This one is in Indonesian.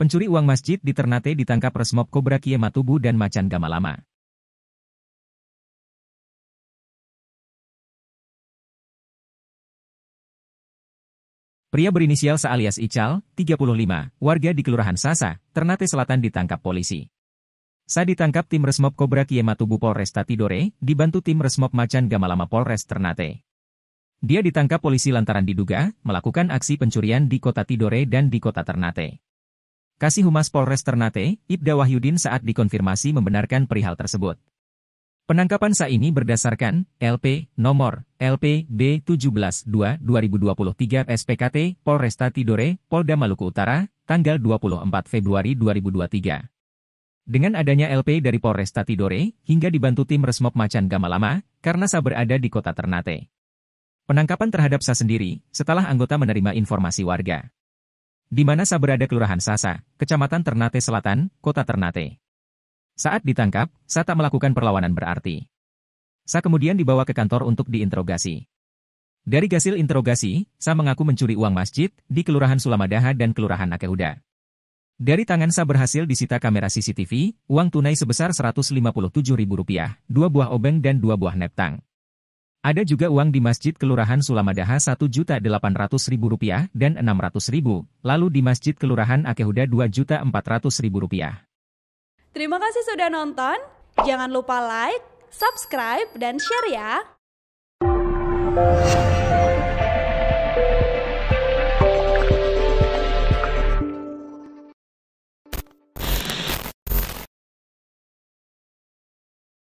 Pencuri uang masjid di Ternate ditangkap Resmob Kobra Kiematubu dan Macan Gamalama. Pria berinisial Sa alias Ical, 35, warga di Kelurahan Sasa, Ternate Selatan ditangkap polisi. Sa ditangkap tim Resmob Kobra Kiematubu Polres Tidore, dibantu tim Resmob Macan Gamalama Polres Ternate. Dia ditangkap polisi lantaran diduga melakukan aksi pencurian di kota Tidore dan di kota Ternate. Kasih Humas Polres Ternate, Ibda Wahyudin saat dikonfirmasi membenarkan perihal tersebut. Penangkapan saat ini berdasarkan LP nomor LP B172-2023 SPKT Polresta Tidore, Polda Maluku Utara, tanggal 24 Februari 2023. Dengan adanya LP dari Polresta Tidore, hingga dibantu tim Resmob Macan Gamalama, karena Sa berada di kota Ternate. Penangkapan terhadap Sa sendiri, setelah anggota menerima informasi warga di mana Sa berada Kelurahan Sasa, Kecamatan Ternate Selatan, Kota Ternate. Saat ditangkap, Sa tak melakukan perlawanan berarti. Sa kemudian dibawa ke kantor untuk diinterogasi. Dari hasil interogasi, Sa mengaku mencuri uang masjid di Kelurahan Sulamadaha dan Kelurahan Akehuda. Dari tangan Sa berhasil disita kamera CCTV, uang tunai sebesar Rp157.000, dua buah obeng dan dua buah neptang. Ada juga uang di Masjid Kelurahan Sulamadaha Rp1.800.000 dan Rp600.000, lalu di Masjid Kelurahan Akehuda Rp2.400.000. Terima kasih sudah nonton, jangan lupa like, subscribe, dan share ya!